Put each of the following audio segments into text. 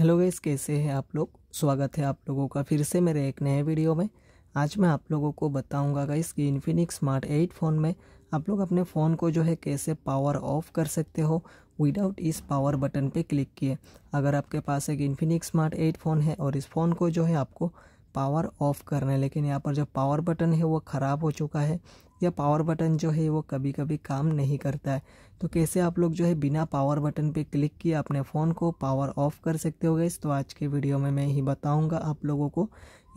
hello guys कैसे हैं आप लोग स्वागत है आप लोगों का फिर से मेरे एक नए वीडियो में आज मैं आप लोगों को बताऊंगा गाइस कि इन्फिनिक्स स्मार्ट एट फ़ोन में आप लोग अपने फ़ोन को जो है कैसे पावर ऑफ कर सकते हो विदाउट इस पावर बटन पे क्लिक किए अगर आपके पास एक इन्फिनिक्स स्मार्ट एट फ़ोन है और इस फ़ोन को जो है आपको पावर ऑफ करना है लेकिन यहाँ पर जो पावर बटन है वो ख़राब हो चुका है या पावर बटन जो है वो कभी कभी काम नहीं करता है तो कैसे आप लोग जो है बिना पावर बटन पे क्लिक किए अपने फ़ोन को पावर ऑफ कर सकते हो गए तो आज के वीडियो में मैं ही बताऊँगा आप लोगों को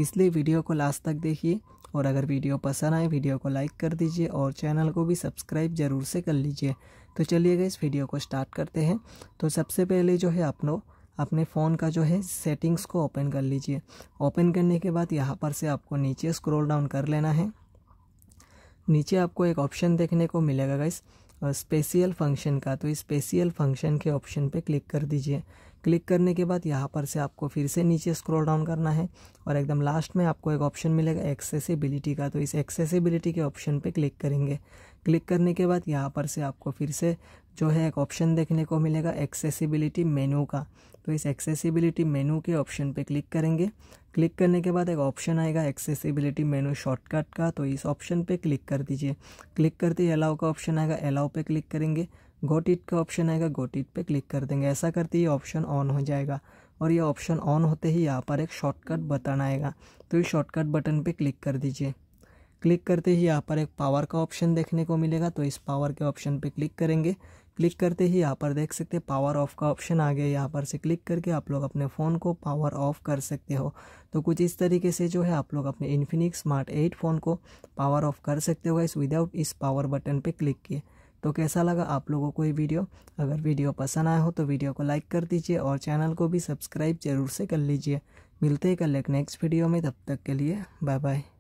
इसलिए वीडियो को लास्ट तक देखिए और अगर वीडियो पसंद आए वीडियो को लाइक कर दीजिए और चैनल को भी सब्सक्राइब ज़रूर से कर लीजिए तो चलिए गए इस वीडियो को स्टार्ट करते हैं तो सबसे पहले जो है आप लोग अपने फ़ोन का जो है सेटिंग्स को ओपन कर लीजिए ओपन करने के बाद यहाँ पर से आपको नीचे स्क्रॉल डाउन कर लेना है नीचे आपको एक ऑप्शन देखने को मिलेगा गाइस स्पेशियल फंक्शन का तो इस स्पेशियल फंक्शन के ऑप्शन पे क्लिक कर दीजिए क्लिक करने के बाद यहाँ पर से आपको फिर से नीचे स्क्रॉल डाउन करना है और एकदम लास्ट में आपको एक ऑप्शन मिलेगा एक्सेसिबिलिटी का तो इस एक्सेसिबिलिटी के ऑप्शन पे क्लिक करेंगे क्लिक करने के बाद यहाँ पर से आपको फिर से जो है एक ऑप्शन देखने को मिलेगा एक्सेसिबिलिटी मेनू का तो इस एक्सेसिबिलिटी मेनू के ऑप्शन पे क्लिक करेंगे क्लिक करने के बाद एक ऑप्शन आएगा एक्सेसिबिलिटी मेनू शॉर्टकट का तो इस ऑप्शन पे क्लिक कर दीजिए क्लिक करते ही अलाउ का ऑप्शन आएगा अलाउ पे क्लिक करेंगे गोट इट का ऑप्शन आएगा गोट इट पे क्लिक कर देंगे ऐसा करते ही ऑप्शन ऑन हो जाएगा और ये ऑप्शन ऑन होते ही यहाँ पर एक शॉर्टकट बटन आएगा तो इस शॉर्टकट बटन पर क्लिक कर दीजिए क्लिक करते ही यहाँ पर एक पावर का ऑप्शन देखने को मिलेगा तो इस पावर के ऑप्शन पर क्लिक करेंगे क्लिक करते ही यहाँ पर देख सकते हैं पावर ऑफ का ऑप्शन आ गया यहाँ पर से क्लिक करके आप लोग अपने फ़ोन को पावर ऑफ कर सकते हो तो कुछ इस तरीके से जो है आप लोग अपने इन्फिनिक्स स्मार्ट एट फ़ोन को पावर ऑफ कर सकते हो इस विदाउट इस पावर बटन पर क्लिक किए तो कैसा लगा आप लोगों को ये वीडियो अगर वीडियो पसंद आया हो तो वीडियो को लाइक कर दीजिए और चैनल को भी सब्सक्राइब जरूर से कर लीजिए मिलते हैं कल एक नेक्स्ट वीडियो में तब तक के लिए बाय बाय